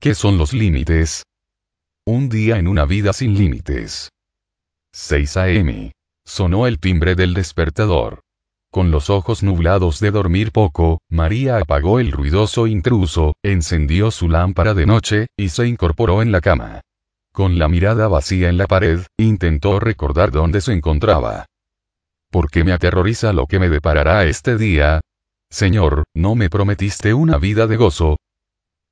¿Qué son los límites? Un día en una vida sin límites. 6 a.m. Sonó el timbre del despertador. Con los ojos nublados de dormir poco, María apagó el ruidoso intruso, encendió su lámpara de noche, y se incorporó en la cama. Con la mirada vacía en la pared, intentó recordar dónde se encontraba. ¿Por qué me aterroriza lo que me deparará este día? Señor, no me prometiste una vida de gozo,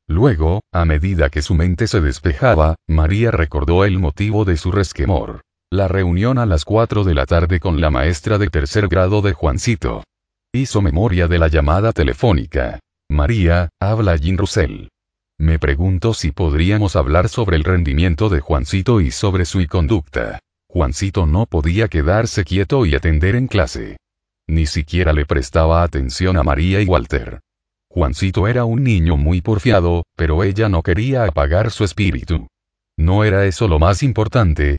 Luego, a medida que su mente se despejaba, María recordó el motivo de su resquemor. La reunión a las 4 de la tarde con la maestra de tercer grado de Juancito. Hizo memoria de la llamada telefónica. María, habla Jean Russell. Me pregunto si podríamos hablar sobre el rendimiento de Juancito y sobre su conducta. Juancito no podía quedarse quieto y atender en clase. Ni siquiera le prestaba atención a María y Walter. Juancito era un niño muy porfiado, pero ella no quería apagar su espíritu. ¿No era eso lo más importante?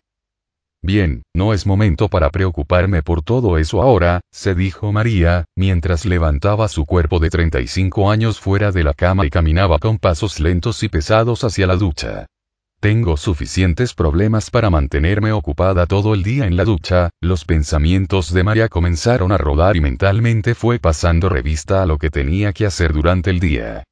Bien, no es momento para preocuparme por todo eso ahora, se dijo María, mientras levantaba su cuerpo de 35 años fuera de la cama y caminaba con pasos lentos y pesados hacia la ducha. Tengo suficientes problemas para mantenerme ocupada todo el día en la ducha, los pensamientos de María comenzaron a rodar y mentalmente fue pasando revista a lo que tenía que hacer durante el día.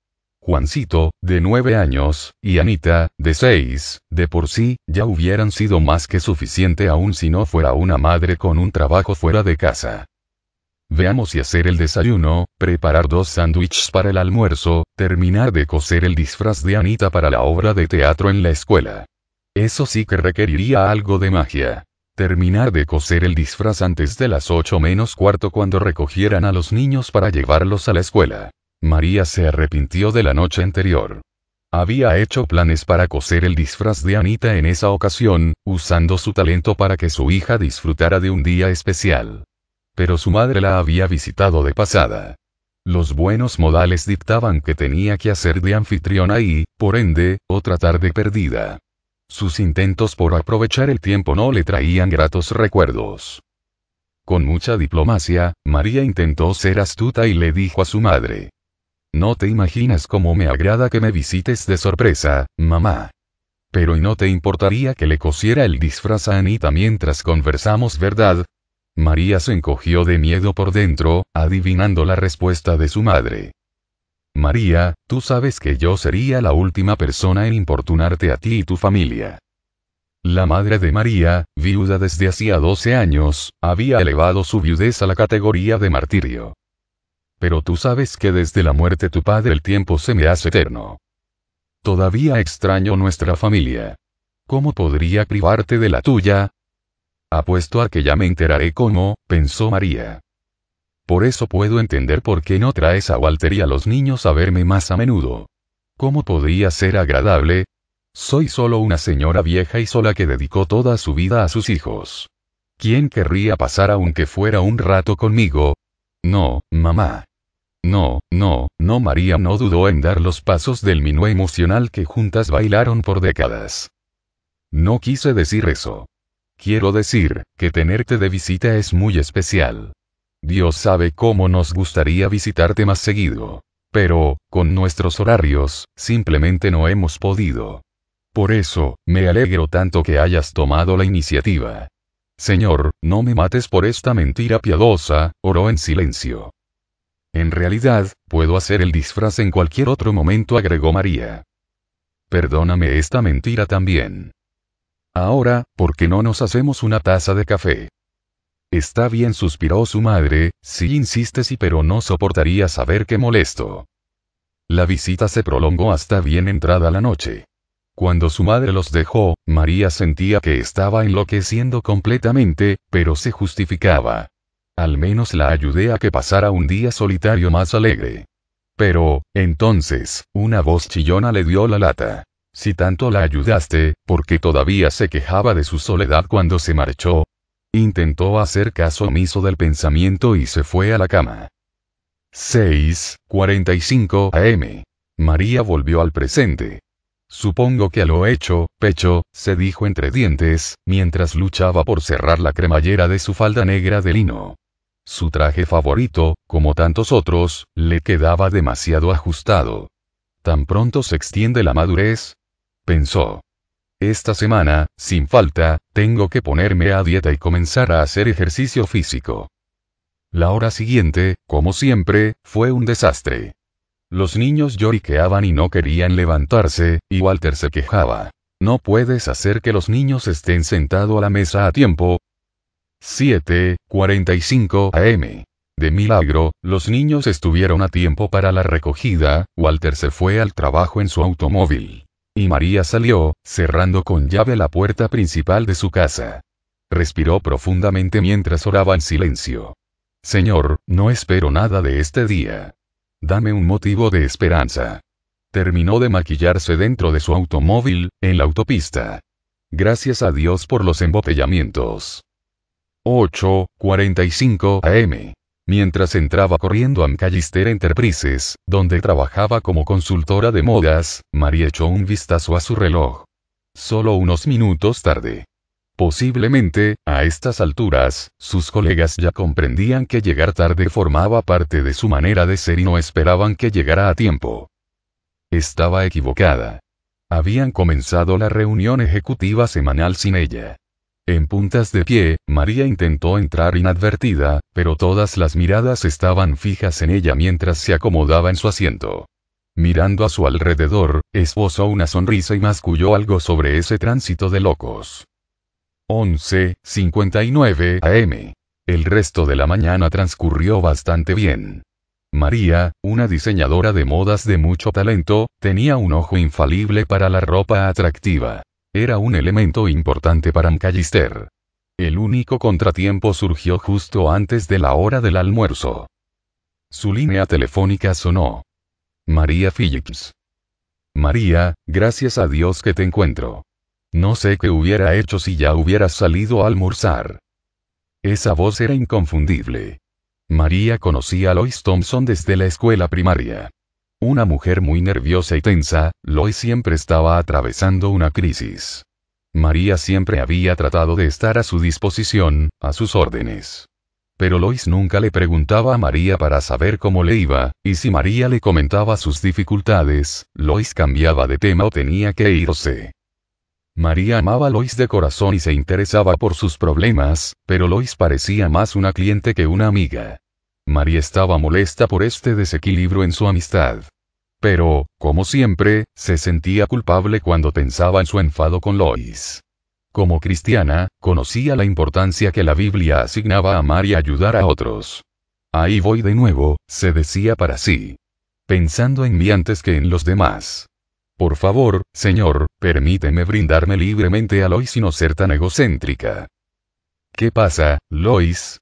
Juancito, de nueve años, y Anita, de seis, de por sí, ya hubieran sido más que suficiente aún si no fuera una madre con un trabajo fuera de casa. Veamos si hacer el desayuno, preparar dos sándwiches para el almuerzo, terminar de coser el disfraz de Anita para la obra de teatro en la escuela. Eso sí que requeriría algo de magia. Terminar de coser el disfraz antes de las 8 menos cuarto cuando recogieran a los niños para llevarlos a la escuela. María se arrepintió de la noche anterior. Había hecho planes para coser el disfraz de Anita en esa ocasión, usando su talento para que su hija disfrutara de un día especial pero su madre la había visitado de pasada. Los buenos modales dictaban que tenía que hacer de anfitriona y, por ende, otra tarde perdida. Sus intentos por aprovechar el tiempo no le traían gratos recuerdos. Con mucha diplomacia, María intentó ser astuta y le dijo a su madre. No te imaginas cómo me agrada que me visites de sorpresa, mamá. Pero ¿y no te importaría que le cosiera el disfraz a Anita mientras conversamos, verdad? María se encogió de miedo por dentro, adivinando la respuesta de su madre. María, tú sabes que yo sería la última persona en importunarte a ti y tu familia. La madre de María, viuda desde hacía 12 años, había elevado su viudez a la categoría de martirio. Pero tú sabes que desde la muerte tu padre el tiempo se me hace eterno. Todavía extraño nuestra familia. ¿Cómo podría privarte de la tuya? Apuesto a que ya me enteraré cómo, pensó María. Por eso puedo entender por qué no traes a Walter y a los niños a verme más a menudo. ¿Cómo podría ser agradable? Soy solo una señora vieja y sola que dedicó toda su vida a sus hijos. ¿Quién querría pasar aunque fuera un rato conmigo? No, mamá. No, no, no María no dudó en dar los pasos del minué emocional que juntas bailaron por décadas. No quise decir eso. Quiero decir, que tenerte de visita es muy especial. Dios sabe cómo nos gustaría visitarte más seguido. Pero, con nuestros horarios, simplemente no hemos podido. Por eso, me alegro tanto que hayas tomado la iniciativa. Señor, no me mates por esta mentira piadosa, oró en silencio. En realidad, puedo hacer el disfraz en cualquier otro momento, agregó María. Perdóname esta mentira también. Ahora, ¿por qué no nos hacemos una taza de café? Está bien, suspiró su madre, si insistes y pero no soportaría saber qué molesto. La visita se prolongó hasta bien entrada la noche. Cuando su madre los dejó, María sentía que estaba enloqueciendo completamente, pero se justificaba. Al menos la ayudé a que pasara un día solitario más alegre. Pero, entonces, una voz chillona le dio la lata. Si tanto la ayudaste, porque todavía se quejaba de su soledad cuando se marchó. Intentó hacer caso omiso del pensamiento y se fue a la cama. 6.45 AM. María volvió al presente. Supongo que a lo hecho, pecho, se dijo entre dientes, mientras luchaba por cerrar la cremallera de su falda negra de lino. Su traje favorito, como tantos otros, le quedaba demasiado ajustado. Tan pronto se extiende la madurez, pensó. Esta semana, sin falta, tengo que ponerme a dieta y comenzar a hacer ejercicio físico. La hora siguiente, como siempre, fue un desastre. Los niños lloriqueaban y no querían levantarse, y Walter se quejaba. No puedes hacer que los niños estén sentados a la mesa a tiempo. 7.45 AM. De milagro, los niños estuvieron a tiempo para la recogida, Walter se fue al trabajo en su automóvil. Y María salió, cerrando con llave la puerta principal de su casa. Respiró profundamente mientras oraba en silencio. Señor, no espero nada de este día. Dame un motivo de esperanza. Terminó de maquillarse dentro de su automóvil, en la autopista. Gracias a Dios por los embotellamientos. 8.45 AM. Mientras entraba corriendo a McAllister Enterprises, donde trabajaba como consultora de modas, María echó un vistazo a su reloj. Solo unos minutos tarde. Posiblemente, a estas alturas, sus colegas ya comprendían que llegar tarde formaba parte de su manera de ser y no esperaban que llegara a tiempo. Estaba equivocada. Habían comenzado la reunión ejecutiva semanal sin ella. En puntas de pie, María intentó entrar inadvertida, pero todas las miradas estaban fijas en ella mientras se acomodaba en su asiento. Mirando a su alrededor, esbozó una sonrisa y masculló algo sobre ese tránsito de locos. 11.59 AM. El resto de la mañana transcurrió bastante bien. María, una diseñadora de modas de mucho talento, tenía un ojo infalible para la ropa atractiva. Era un elemento importante para McAllister. El único contratiempo surgió justo antes de la hora del almuerzo. Su línea telefónica sonó. María Phillips. María, gracias a Dios que te encuentro. No sé qué hubiera hecho si ya hubieras salido a almorzar. Esa voz era inconfundible. María conocía a Lois Thompson desde la escuela primaria. Una mujer muy nerviosa y tensa, Lois siempre estaba atravesando una crisis. María siempre había tratado de estar a su disposición, a sus órdenes. Pero Lois nunca le preguntaba a María para saber cómo le iba, y si María le comentaba sus dificultades, Lois cambiaba de tema o tenía que irse. María amaba a Lois de corazón y se interesaba por sus problemas, pero Lois parecía más una cliente que una amiga. María estaba molesta por este desequilibrio en su amistad. Pero, como siempre, se sentía culpable cuando pensaba en su enfado con Lois. Como cristiana, conocía la importancia que la Biblia asignaba a amar y ayudar a otros. Ahí voy de nuevo, se decía para sí. Pensando en mí antes que en los demás. Por favor, Señor, permíteme brindarme libremente a Lois y no ser tan egocéntrica. ¿Qué pasa, Lois?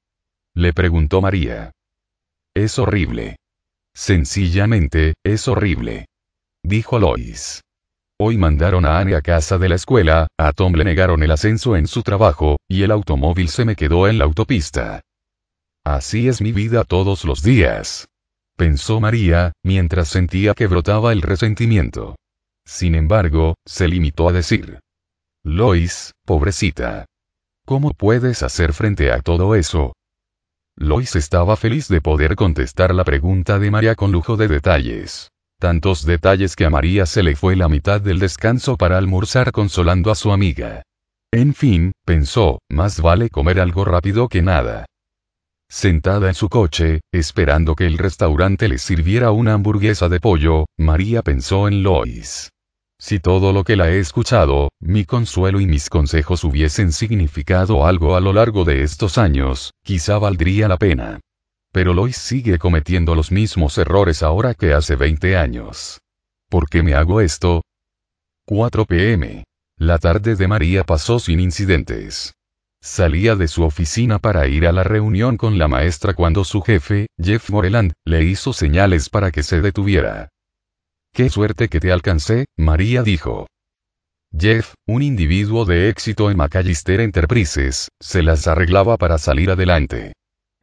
le preguntó María. Es horrible. Sencillamente, es horrible. Dijo Lois. Hoy mandaron a Anne a casa de la escuela, a Tom le negaron el ascenso en su trabajo, y el automóvil se me quedó en la autopista. Así es mi vida todos los días. Pensó María, mientras sentía que brotaba el resentimiento. Sin embargo, se limitó a decir. Lois, pobrecita. ¿Cómo puedes hacer frente a todo eso? Lois estaba feliz de poder contestar la pregunta de María con lujo de detalles. Tantos detalles que a María se le fue la mitad del descanso para almorzar consolando a su amiga. En fin, pensó, más vale comer algo rápido que nada. Sentada en su coche, esperando que el restaurante le sirviera una hamburguesa de pollo, María pensó en Lois. Si todo lo que la he escuchado, mi consuelo y mis consejos hubiesen significado algo a lo largo de estos años, quizá valdría la pena. Pero Lois sigue cometiendo los mismos errores ahora que hace 20 años. ¿Por qué me hago esto? 4 pm. La tarde de María pasó sin incidentes. Salía de su oficina para ir a la reunión con la maestra cuando su jefe, Jeff Moreland, le hizo señales para que se detuviera. Qué suerte que te alcancé, María dijo. Jeff, un individuo de éxito en Macallister Enterprises, se las arreglaba para salir adelante.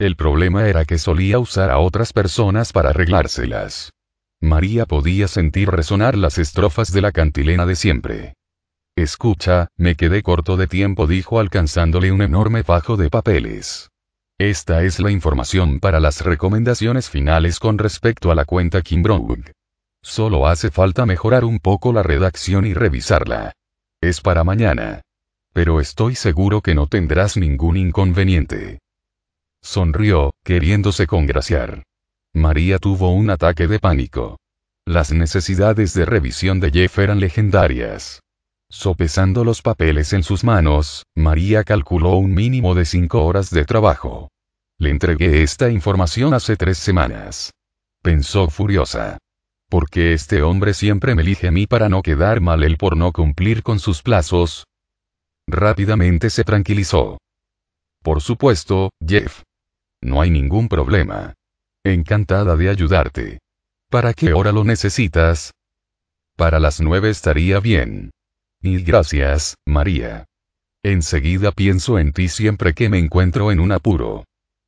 El problema era que solía usar a otras personas para arreglárselas. María podía sentir resonar las estrofas de la cantilena de siempre. Escucha, me quedé corto de tiempo, dijo alcanzándole un enorme fajo de papeles. Esta es la información para las recomendaciones finales con respecto a la cuenta Kimbrough. Solo hace falta mejorar un poco la redacción y revisarla. Es para mañana. Pero estoy seguro que no tendrás ningún inconveniente. Sonrió, queriéndose congraciar. María tuvo un ataque de pánico. Las necesidades de revisión de Jeff eran legendarias. Sopesando los papeles en sus manos, María calculó un mínimo de cinco horas de trabajo. Le entregué esta información hace tres semanas. Pensó furiosa porque este hombre siempre me elige a mí para no quedar mal él por no cumplir con sus plazos. Rápidamente se tranquilizó. Por supuesto, Jeff. No hay ningún problema. Encantada de ayudarte. ¿Para qué hora lo necesitas? Para las nueve estaría bien. Y gracias, María. Enseguida pienso en ti siempre que me encuentro en un apuro.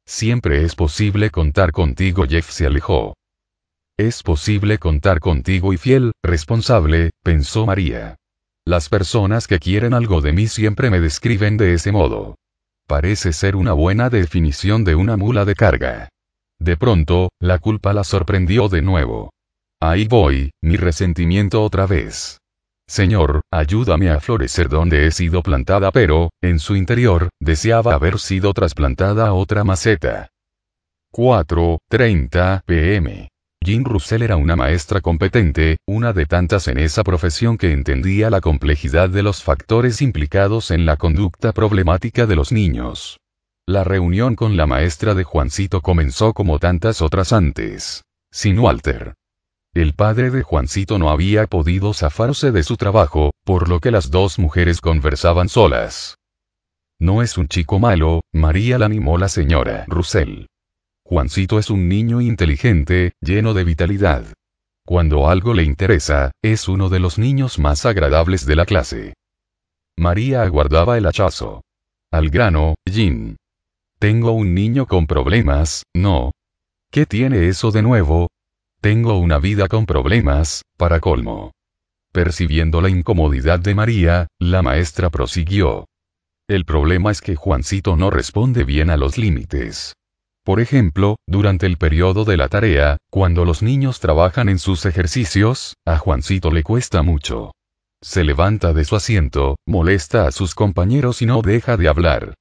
Siempre es posible contar contigo. Jeff se alejó. Es posible contar contigo y fiel, responsable, pensó María. Las personas que quieren algo de mí siempre me describen de ese modo. Parece ser una buena definición de una mula de carga. De pronto, la culpa la sorprendió de nuevo. Ahí voy, mi resentimiento otra vez. Señor, ayúdame a florecer donde he sido plantada, pero, en su interior, deseaba haber sido trasplantada a otra maceta. 4.30 pm. Jean Russell era una maestra competente, una de tantas en esa profesión que entendía la complejidad de los factores implicados en la conducta problemática de los niños. La reunión con la maestra de Juancito comenzó como tantas otras antes. Sin Walter. El padre de Juancito no había podido zafarse de su trabajo, por lo que las dos mujeres conversaban solas. No es un chico malo, María la animó la señora Russell. Juancito es un niño inteligente, lleno de vitalidad. Cuando algo le interesa, es uno de los niños más agradables de la clase. María aguardaba el hachazo. Al grano, Jin. Tengo un niño con problemas, ¿no? ¿Qué tiene eso de nuevo? Tengo una vida con problemas, para colmo. Percibiendo la incomodidad de María, la maestra prosiguió. El problema es que Juancito no responde bien a los límites. Por ejemplo, durante el periodo de la tarea, cuando los niños trabajan en sus ejercicios, a Juancito le cuesta mucho. Se levanta de su asiento, molesta a sus compañeros y no deja de hablar.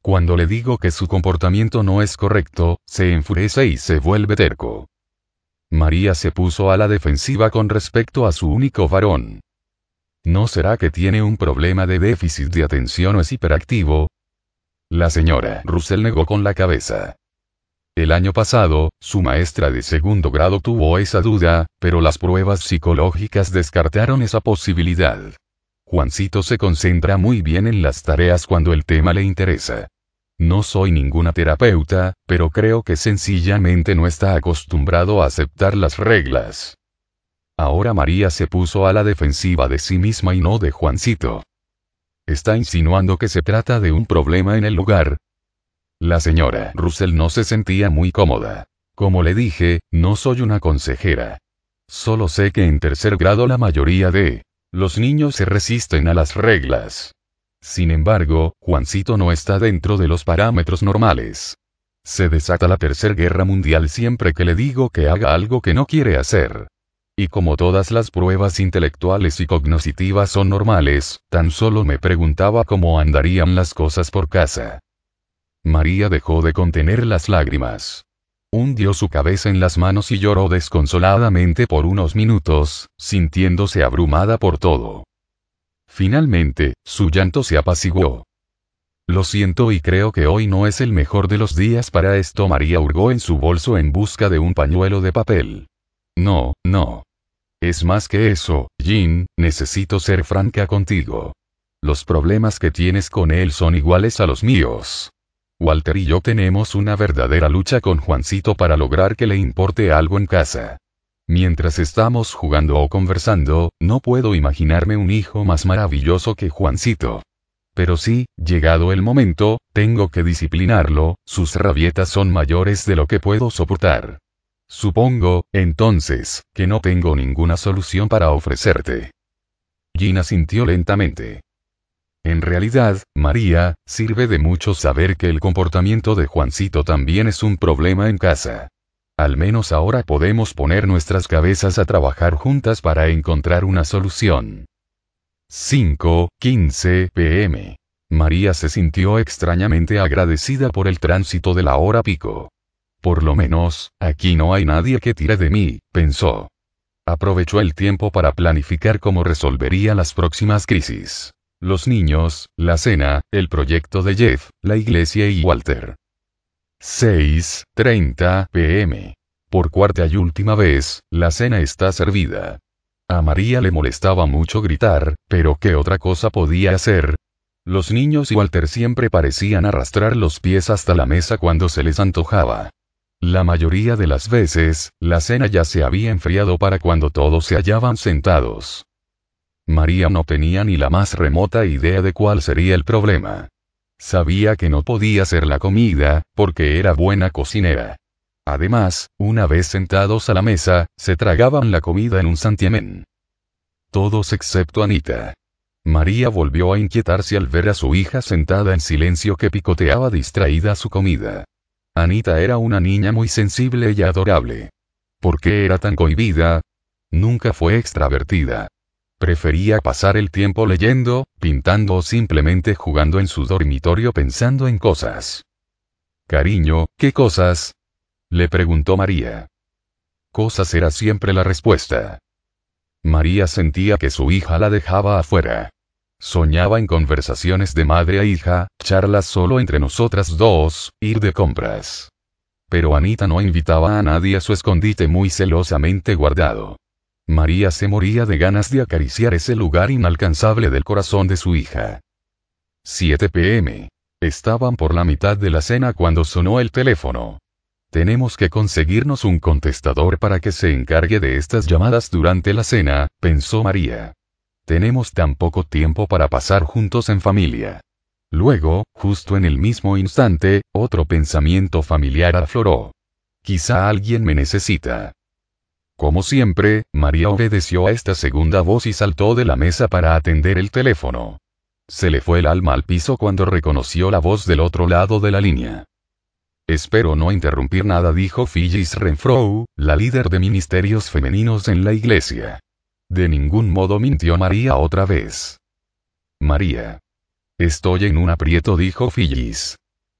Cuando le digo que su comportamiento no es correcto, se enfurece y se vuelve terco. María se puso a la defensiva con respecto a su único varón. ¿No será que tiene un problema de déficit de atención o es hiperactivo? La señora Russell negó con la cabeza. El año pasado, su maestra de segundo grado tuvo esa duda, pero las pruebas psicológicas descartaron esa posibilidad. Juancito se concentra muy bien en las tareas cuando el tema le interesa. No soy ninguna terapeuta, pero creo que sencillamente no está acostumbrado a aceptar las reglas. Ahora María se puso a la defensiva de sí misma y no de Juancito. Está insinuando que se trata de un problema en el lugar. La señora Russell no se sentía muy cómoda. Como le dije, no soy una consejera. Solo sé que en tercer grado la mayoría de los niños se resisten a las reglas. Sin embargo, Juancito no está dentro de los parámetros normales. Se desata la Tercera Guerra Mundial siempre que le digo que haga algo que no quiere hacer. Y como todas las pruebas intelectuales y cognositivas son normales, tan solo me preguntaba cómo andarían las cosas por casa. María dejó de contener las lágrimas. Hundió su cabeza en las manos y lloró desconsoladamente por unos minutos, sintiéndose abrumada por todo. Finalmente, su llanto se apaciguó. Lo siento y creo que hoy no es el mejor de los días para esto. María hurgó en su bolso en busca de un pañuelo de papel. No, no. Es más que eso, Jean, necesito ser franca contigo. Los problemas que tienes con él son iguales a los míos. Walter y yo tenemos una verdadera lucha con Juancito para lograr que le importe algo en casa. Mientras estamos jugando o conversando, no puedo imaginarme un hijo más maravilloso que Juancito. Pero sí, llegado el momento, tengo que disciplinarlo, sus rabietas son mayores de lo que puedo soportar. Supongo, entonces, que no tengo ninguna solución para ofrecerte. Gina sintió lentamente. En realidad, María, sirve de mucho saber que el comportamiento de Juancito también es un problema en casa. Al menos ahora podemos poner nuestras cabezas a trabajar juntas para encontrar una solución. 5:15 pm. María se sintió extrañamente agradecida por el tránsito de la hora pico. Por lo menos, aquí no hay nadie que tire de mí, pensó. Aprovechó el tiempo para planificar cómo resolvería las próximas crisis los niños, la cena, el proyecto de Jeff, la iglesia y Walter. 6.30 pm. Por cuarta y última vez, la cena está servida. A María le molestaba mucho gritar, pero ¿qué otra cosa podía hacer? Los niños y Walter siempre parecían arrastrar los pies hasta la mesa cuando se les antojaba. La mayoría de las veces, la cena ya se había enfriado para cuando todos se hallaban sentados. María no tenía ni la más remota idea de cuál sería el problema. Sabía que no podía hacer la comida, porque era buena cocinera. Además, una vez sentados a la mesa, se tragaban la comida en un santiamén. Todos excepto Anita. María volvió a inquietarse al ver a su hija sentada en silencio que picoteaba distraída su comida. Anita era una niña muy sensible y adorable. ¿Por qué era tan cohibida? Nunca fue extravertida. Prefería pasar el tiempo leyendo, pintando o simplemente jugando en su dormitorio pensando en cosas. Cariño, ¿qué cosas? le preguntó María. Cosas era siempre la respuesta. María sentía que su hija la dejaba afuera. Soñaba en conversaciones de madre a hija, charlas solo entre nosotras dos, ir de compras. Pero Anita no invitaba a nadie a su escondite muy celosamente guardado. María se moría de ganas de acariciar ese lugar inalcanzable del corazón de su hija. 7 pm. Estaban por la mitad de la cena cuando sonó el teléfono. Tenemos que conseguirnos un contestador para que se encargue de estas llamadas durante la cena, pensó María. Tenemos tan poco tiempo para pasar juntos en familia. Luego, justo en el mismo instante, otro pensamiento familiar afloró. Quizá alguien me necesita. Como siempre, María obedeció a esta segunda voz y saltó de la mesa para atender el teléfono. Se le fue el alma al piso cuando reconoció la voz del otro lado de la línea. Espero no interrumpir nada, dijo Phyllis Renfrow, la líder de ministerios femeninos en la iglesia. De ningún modo mintió María otra vez. María. Estoy en un aprieto, dijo Phyllis.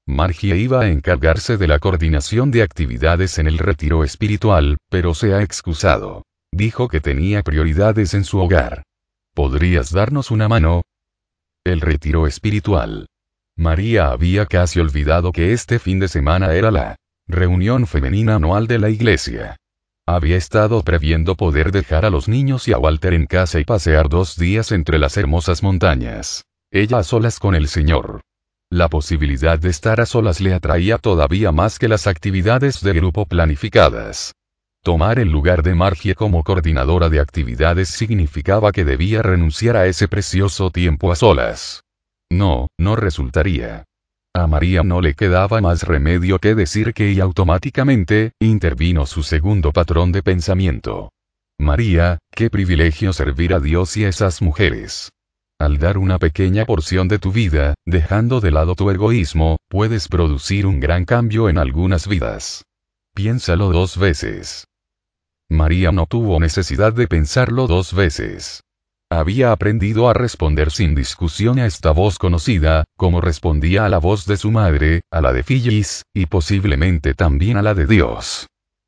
Margie iba a encargarse de la coordinación de actividades en el retiro espiritual, pero se ha excusado. Dijo que tenía prioridades en su hogar. ¿Podrías darnos una mano? El retiro espiritual. María había casi olvidado que este fin de semana era la reunión femenina anual de la iglesia. Había estado previendo poder dejar a los niños y a Walter en casa y pasear dos días entre las hermosas montañas. Ella a solas con el Señor. La posibilidad de estar a solas le atraía todavía más que las actividades de grupo planificadas. Tomar el lugar de Margie como coordinadora de actividades significaba que debía renunciar a ese precioso tiempo a solas. No, no resultaría. A María no le quedaba más remedio que decir que y automáticamente, intervino su segundo patrón de pensamiento. María, qué privilegio servir a Dios y a esas mujeres. Al dar una pequeña porción de tu vida, dejando de lado tu egoísmo, puedes producir un gran cambio en algunas vidas. Piénsalo dos veces. María no tuvo necesidad de pensarlo dos veces. Había aprendido a responder sin discusión a esta voz conocida, como respondía a la voz de su madre, a la de Phyllis y posiblemente también a la de Dios.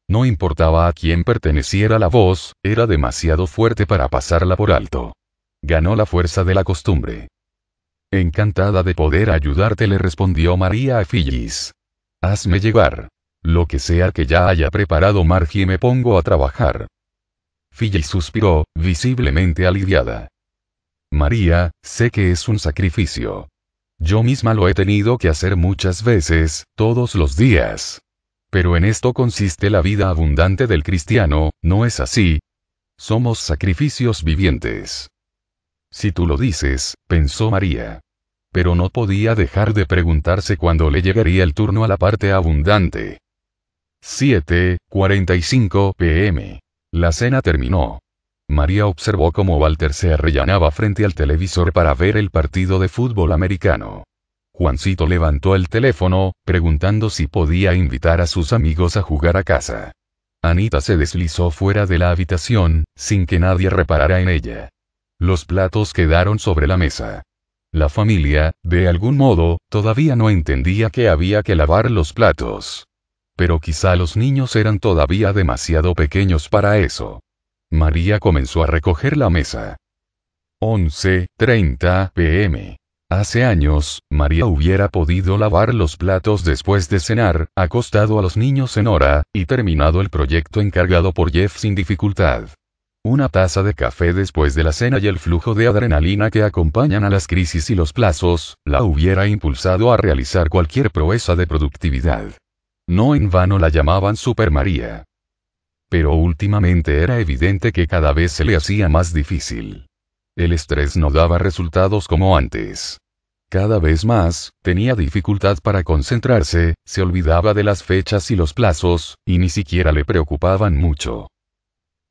No importaba a quién perteneciera la voz, era demasiado fuerte para pasarla por alto. Ganó la fuerza de la costumbre. Encantada de poder ayudarte, le respondió María a Fillis. Hazme llegar. Lo que sea que ya haya preparado Margie me pongo a trabajar. Fillis suspiró, visiblemente aliviada. María, sé que es un sacrificio. Yo misma lo he tenido que hacer muchas veces, todos los días. Pero en esto consiste la vida abundante del cristiano, ¿no es así? Somos sacrificios vivientes. Si tú lo dices, pensó María. Pero no podía dejar de preguntarse cuándo le llegaría el turno a la parte abundante. 7.45 pm. La cena terminó. María observó cómo Walter se arrellanaba frente al televisor para ver el partido de fútbol americano. Juancito levantó el teléfono, preguntando si podía invitar a sus amigos a jugar a casa. Anita se deslizó fuera de la habitación, sin que nadie reparara en ella. Los platos quedaron sobre la mesa. La familia, de algún modo, todavía no entendía que había que lavar los platos. Pero quizá los niños eran todavía demasiado pequeños para eso. María comenzó a recoger la mesa. 11.30 pm. Hace años, María hubiera podido lavar los platos después de cenar, acostado a los niños en hora, y terminado el proyecto encargado por Jeff sin dificultad. Una taza de café después de la cena y el flujo de adrenalina que acompañan a las crisis y los plazos, la hubiera impulsado a realizar cualquier proeza de productividad. No en vano la llamaban Super María. Pero últimamente era evidente que cada vez se le hacía más difícil. El estrés no daba resultados como antes. Cada vez más, tenía dificultad para concentrarse, se olvidaba de las fechas y los plazos, y ni siquiera le preocupaban mucho.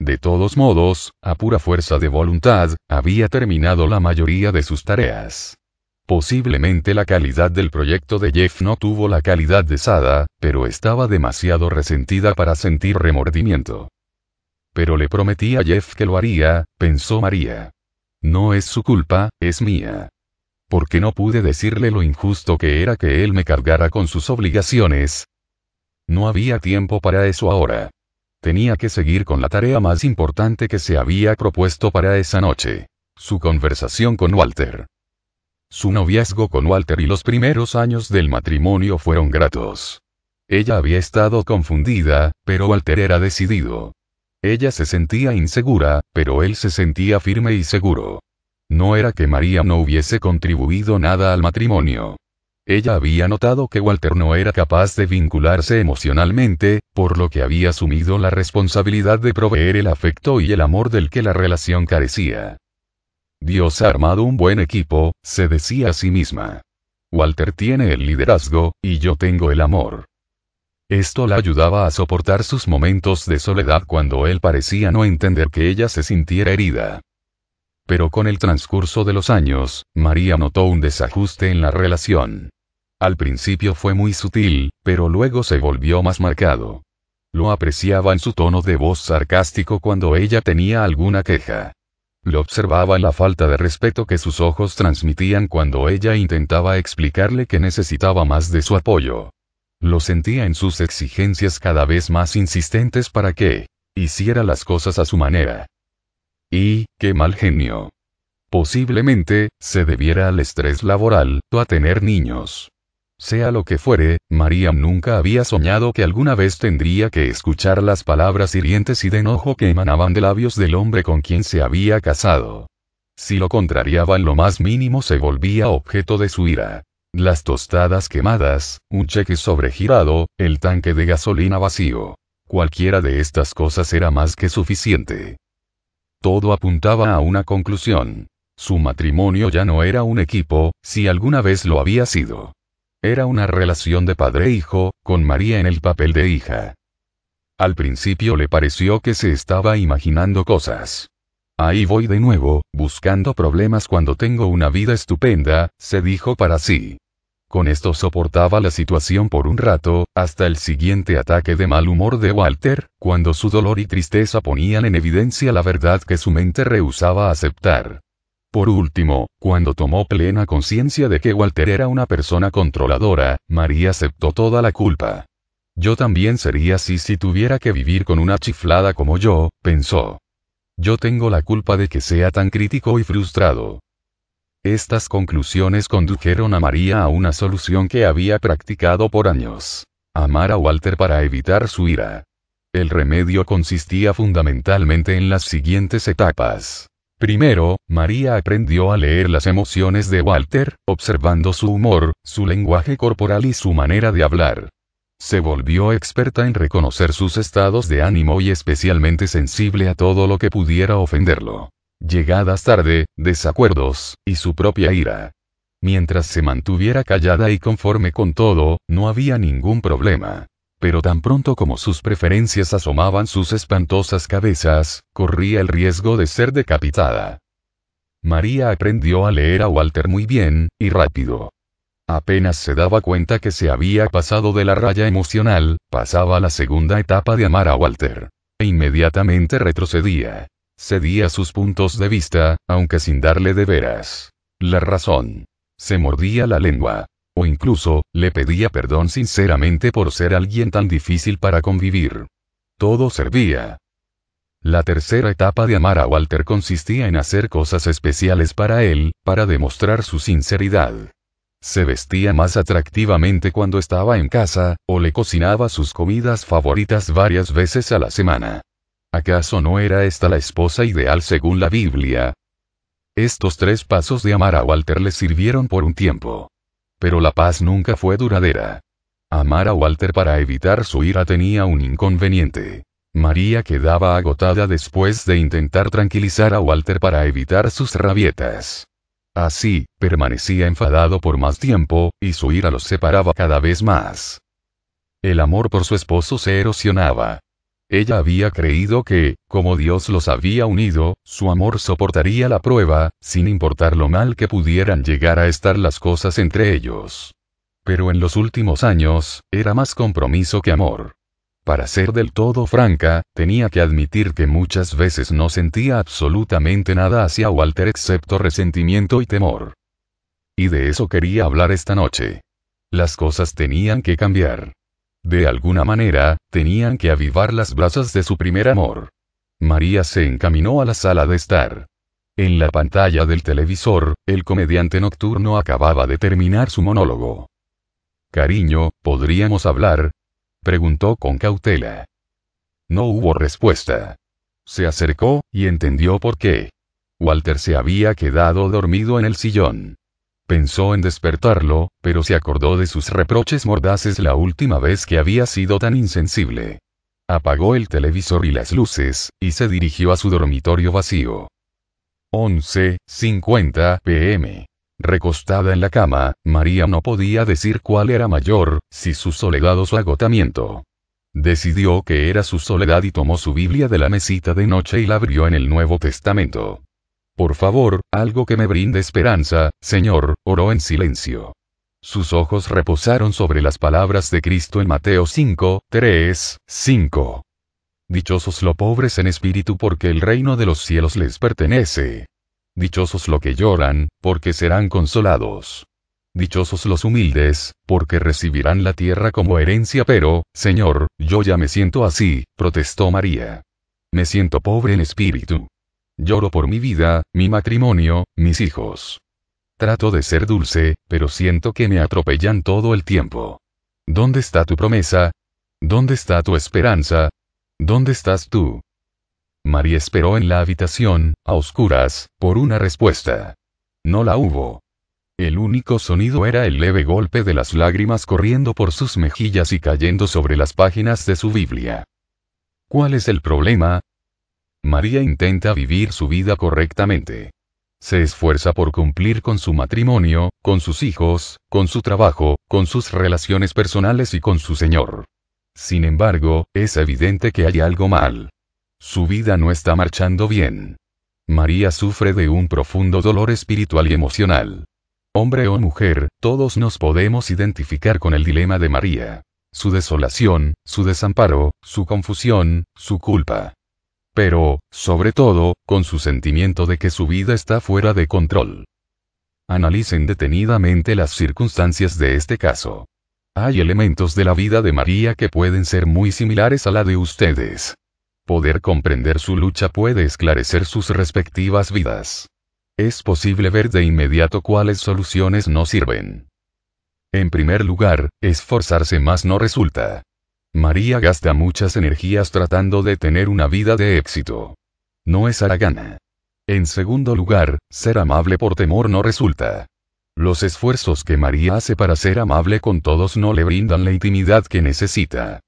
De todos modos, a pura fuerza de voluntad, había terminado la mayoría de sus tareas. Posiblemente la calidad del proyecto de Jeff no tuvo la calidad de Sada, pero estaba demasiado resentida para sentir remordimiento. Pero le prometí a Jeff que lo haría, pensó María. No es su culpa, es mía. Porque no pude decirle lo injusto que era que él me cargara con sus obligaciones. No había tiempo para eso ahora. Tenía que seguir con la tarea más importante que se había propuesto para esa noche. Su conversación con Walter. Su noviazgo con Walter y los primeros años del matrimonio fueron gratos. Ella había estado confundida, pero Walter era decidido. Ella se sentía insegura, pero él se sentía firme y seguro. No era que María no hubiese contribuido nada al matrimonio. Ella había notado que Walter no era capaz de vincularse emocionalmente, por lo que había asumido la responsabilidad de proveer el afecto y el amor del que la relación carecía. Dios ha armado un buen equipo, se decía a sí misma. Walter tiene el liderazgo, y yo tengo el amor. Esto la ayudaba a soportar sus momentos de soledad cuando él parecía no entender que ella se sintiera herida pero con el transcurso de los años, María notó un desajuste en la relación. Al principio fue muy sutil, pero luego se volvió más marcado. Lo apreciaba en su tono de voz sarcástico cuando ella tenía alguna queja. Lo observaba en la falta de respeto que sus ojos transmitían cuando ella intentaba explicarle que necesitaba más de su apoyo. Lo sentía en sus exigencias cada vez más insistentes para que hiciera las cosas a su manera. Y, qué mal genio. Posiblemente, se debiera al estrés laboral, o a tener niños. Sea lo que fuere, María nunca había soñado que alguna vez tendría que escuchar las palabras hirientes y de enojo que emanaban de labios del hombre con quien se había casado. Si lo contrariaba lo más mínimo se volvía objeto de su ira. Las tostadas quemadas, un cheque sobregirado, el tanque de gasolina vacío. Cualquiera de estas cosas era más que suficiente. Todo apuntaba a una conclusión. Su matrimonio ya no era un equipo, si alguna vez lo había sido. Era una relación de padre-hijo, e con María en el papel de hija. Al principio le pareció que se estaba imaginando cosas. Ahí voy de nuevo, buscando problemas cuando tengo una vida estupenda, se dijo para sí. Con esto soportaba la situación por un rato, hasta el siguiente ataque de mal humor de Walter, cuando su dolor y tristeza ponían en evidencia la verdad que su mente rehusaba aceptar. Por último, cuando tomó plena conciencia de que Walter era una persona controladora, María aceptó toda la culpa. Yo también sería así si tuviera que vivir con una chiflada como yo, pensó. Yo tengo la culpa de que sea tan crítico y frustrado. Estas conclusiones condujeron a María a una solución que había practicado por años. Amar a Walter para evitar su ira. El remedio consistía fundamentalmente en las siguientes etapas. Primero, María aprendió a leer las emociones de Walter, observando su humor, su lenguaje corporal y su manera de hablar. Se volvió experta en reconocer sus estados de ánimo y especialmente sensible a todo lo que pudiera ofenderlo. Llegadas tarde, desacuerdos, y su propia ira. Mientras se mantuviera callada y conforme con todo, no había ningún problema pero tan pronto como sus preferencias asomaban sus espantosas cabezas, corría el riesgo de ser decapitada. María aprendió a leer a Walter muy bien, y rápido. Apenas se daba cuenta que se había pasado de la raya emocional, pasaba a la segunda etapa de amar a Walter. E inmediatamente retrocedía. Cedía sus puntos de vista, aunque sin darle de veras. La razón. Se mordía la lengua incluso, le pedía perdón sinceramente por ser alguien tan difícil para convivir. Todo servía. La tercera etapa de amar a Walter consistía en hacer cosas especiales para él, para demostrar su sinceridad. Se vestía más atractivamente cuando estaba en casa, o le cocinaba sus comidas favoritas varias veces a la semana. ¿Acaso no era esta la esposa ideal según la Biblia? Estos tres pasos de amar a Walter le sirvieron por un tiempo. Pero la paz nunca fue duradera. Amar a Walter para evitar su ira tenía un inconveniente. María quedaba agotada después de intentar tranquilizar a Walter para evitar sus rabietas. Así, permanecía enfadado por más tiempo, y su ira los separaba cada vez más. El amor por su esposo se erosionaba. Ella había creído que, como Dios los había unido, su amor soportaría la prueba, sin importar lo mal que pudieran llegar a estar las cosas entre ellos. Pero en los últimos años, era más compromiso que amor. Para ser del todo franca, tenía que admitir que muchas veces no sentía absolutamente nada hacia Walter excepto resentimiento y temor. Y de eso quería hablar esta noche. Las cosas tenían que cambiar. De alguna manera, tenían que avivar las brasas de su primer amor. María se encaminó a la sala de estar. En la pantalla del televisor, el comediante nocturno acababa de terminar su monólogo. Cariño, ¿podríamos hablar? preguntó con cautela. No hubo respuesta. Se acercó, y entendió por qué. Walter se había quedado dormido en el sillón. Pensó en despertarlo, pero se acordó de sus reproches mordaces la última vez que había sido tan insensible. Apagó el televisor y las luces, y se dirigió a su dormitorio vacío. 11.50 pm. Recostada en la cama, María no podía decir cuál era mayor, si su soledad o su agotamiento. Decidió que era su soledad y tomó su Biblia de la mesita de noche y la abrió en el Nuevo Testamento. Por favor, algo que me brinde esperanza, Señor, oró en silencio. Sus ojos reposaron sobre las palabras de Cristo en Mateo 5, 3, 5. Dichosos los pobres en espíritu porque el reino de los cielos les pertenece. Dichosos los que lloran, porque serán consolados. Dichosos los humildes, porque recibirán la tierra como herencia. Pero, Señor, yo ya me siento así, protestó María. Me siento pobre en espíritu. Lloro por mi vida, mi matrimonio, mis hijos. Trato de ser dulce, pero siento que me atropellan todo el tiempo. ¿Dónde está tu promesa? ¿Dónde está tu esperanza? ¿Dónde estás tú? María esperó en la habitación, a oscuras, por una respuesta. No la hubo. El único sonido era el leve golpe de las lágrimas corriendo por sus mejillas y cayendo sobre las páginas de su Biblia. ¿Cuál es el problema? María intenta vivir su vida correctamente. Se esfuerza por cumplir con su matrimonio, con sus hijos, con su trabajo, con sus relaciones personales y con su Señor. Sin embargo, es evidente que hay algo mal. Su vida no está marchando bien. María sufre de un profundo dolor espiritual y emocional. Hombre o mujer, todos nos podemos identificar con el dilema de María. Su desolación, su desamparo, su confusión, su culpa pero, sobre todo, con su sentimiento de que su vida está fuera de control. Analicen detenidamente las circunstancias de este caso. Hay elementos de la vida de María que pueden ser muy similares a la de ustedes. Poder comprender su lucha puede esclarecer sus respectivas vidas. Es posible ver de inmediato cuáles soluciones no sirven. En primer lugar, esforzarse más no resulta. María gasta muchas energías tratando de tener una vida de éxito. No es haragana. En segundo lugar, ser amable por temor no resulta. Los esfuerzos que María hace para ser amable con todos no le brindan la intimidad que necesita.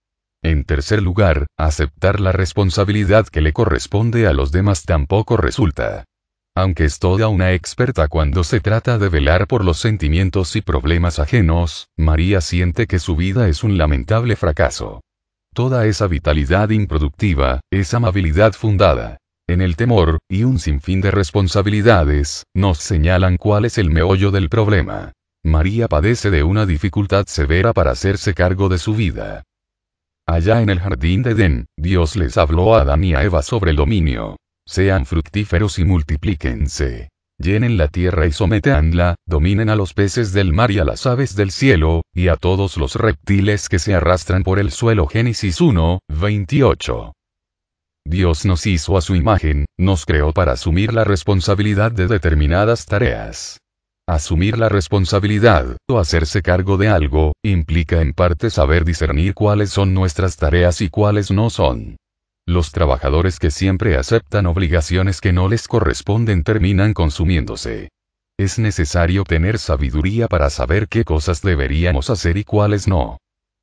En tercer lugar, aceptar la responsabilidad que le corresponde a los demás tampoco resulta. Aunque es toda una experta cuando se trata de velar por los sentimientos y problemas ajenos, María siente que su vida es un lamentable fracaso. Toda esa vitalidad improductiva, esa amabilidad fundada, en el temor, y un sinfín de responsabilidades, nos señalan cuál es el meollo del problema. María padece de una dificultad severa para hacerse cargo de su vida. Allá en el jardín de Edén, Dios les habló a Adán y a Eva sobre el dominio, sean fructíferos y multiplíquense. Llenen la tierra y sometanla, dominen a los peces del mar y a las aves del cielo, y a todos los reptiles que se arrastran por el suelo. Génesis 1, 28. Dios nos hizo a su imagen, nos creó para asumir la responsabilidad de determinadas tareas. Asumir la responsabilidad, o hacerse cargo de algo, implica en parte saber discernir cuáles son nuestras tareas y cuáles no son. Los trabajadores que siempre aceptan obligaciones que no les corresponden terminan consumiéndose. Es necesario tener sabiduría para saber qué cosas deberíamos hacer y cuáles no.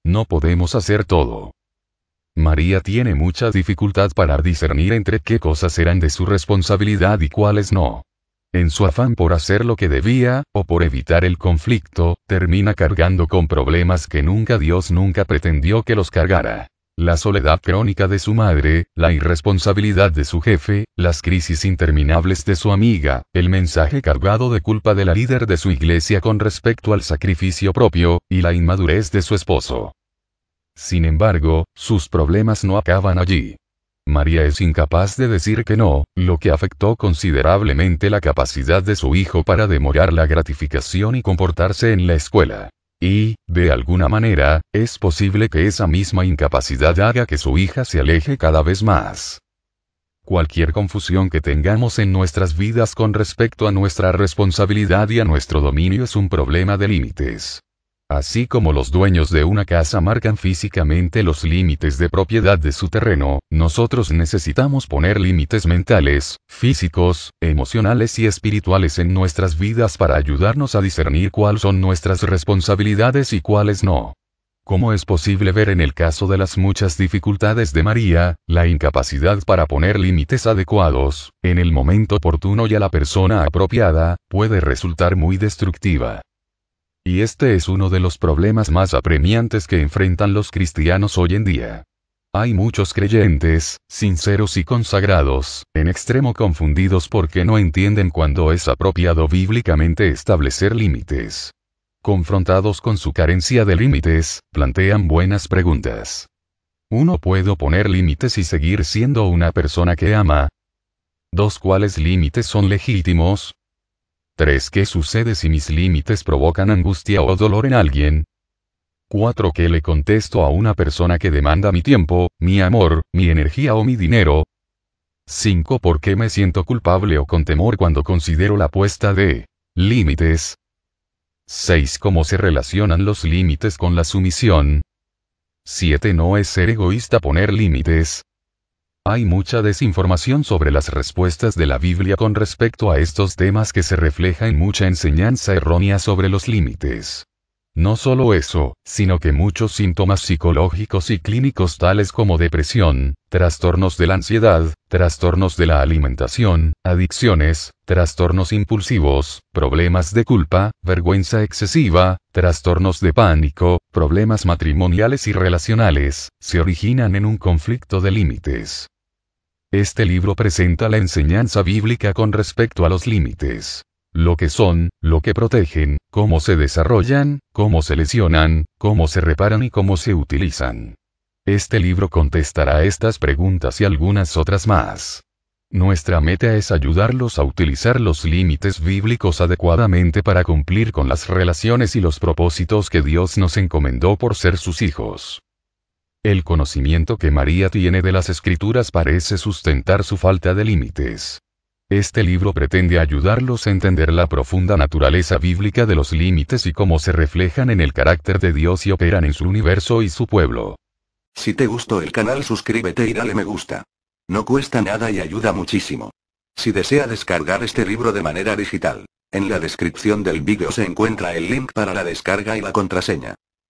No podemos hacer todo. María tiene mucha dificultad para discernir entre qué cosas eran de su responsabilidad y cuáles no. En su afán por hacer lo que debía, o por evitar el conflicto, termina cargando con problemas que nunca Dios nunca pretendió que los cargara la soledad crónica de su madre, la irresponsabilidad de su jefe, las crisis interminables de su amiga, el mensaje cargado de culpa de la líder de su iglesia con respecto al sacrificio propio, y la inmadurez de su esposo. Sin embargo, sus problemas no acaban allí. María es incapaz de decir que no, lo que afectó considerablemente la capacidad de su hijo para demorar la gratificación y comportarse en la escuela. Y, de alguna manera, es posible que esa misma incapacidad haga que su hija se aleje cada vez más. Cualquier confusión que tengamos en nuestras vidas con respecto a nuestra responsabilidad y a nuestro dominio es un problema de límites. Así como los dueños de una casa marcan físicamente los límites de propiedad de su terreno, nosotros necesitamos poner límites mentales, físicos, emocionales y espirituales en nuestras vidas para ayudarnos a discernir cuáles son nuestras responsabilidades y cuáles no. Como es posible ver en el caso de las muchas dificultades de María, la incapacidad para poner límites adecuados, en el momento oportuno y a la persona apropiada, puede resultar muy destructiva. Y este es uno de los problemas más apremiantes que enfrentan los cristianos hoy en día. Hay muchos creyentes, sinceros y consagrados, en extremo confundidos porque no entienden cuándo es apropiado bíblicamente establecer límites. Confrontados con su carencia de límites, plantean buenas preguntas. ¿Uno puedo poner límites y seguir siendo una persona que ama? ¿Dos cuáles límites son legítimos? 3. ¿Qué sucede si mis límites provocan angustia o dolor en alguien? 4. ¿Qué le contesto a una persona que demanda mi tiempo, mi amor, mi energía o mi dinero? 5. ¿Por qué me siento culpable o con temor cuando considero la puesta de límites? 6. ¿Cómo se relacionan los límites con la sumisión? 7. No es ser egoísta poner límites, hay mucha desinformación sobre las respuestas de la Biblia con respecto a estos temas que se refleja en mucha enseñanza errónea sobre los límites. No solo eso, sino que muchos síntomas psicológicos y clínicos tales como depresión, trastornos de la ansiedad, trastornos de la alimentación, adicciones, trastornos impulsivos, problemas de culpa, vergüenza excesiva, trastornos de pánico, problemas matrimoniales y relacionales, se originan en un conflicto de límites. Este libro presenta la enseñanza bíblica con respecto a los límites. Lo que son, lo que protegen, cómo se desarrollan, cómo se lesionan, cómo se reparan y cómo se utilizan. Este libro contestará estas preguntas y algunas otras más. Nuestra meta es ayudarlos a utilizar los límites bíblicos adecuadamente para cumplir con las relaciones y los propósitos que Dios nos encomendó por ser sus hijos. El conocimiento que María tiene de las escrituras parece sustentar su falta de límites. Este libro pretende ayudarlos a entender la profunda naturaleza bíblica de los límites y cómo se reflejan en el carácter de Dios y operan en su universo y su pueblo. Si te gustó el canal suscríbete y dale me gusta. No cuesta nada y ayuda muchísimo. Si desea descargar este libro de manera digital, en la descripción del vídeo se encuentra el link para la descarga y la contraseña.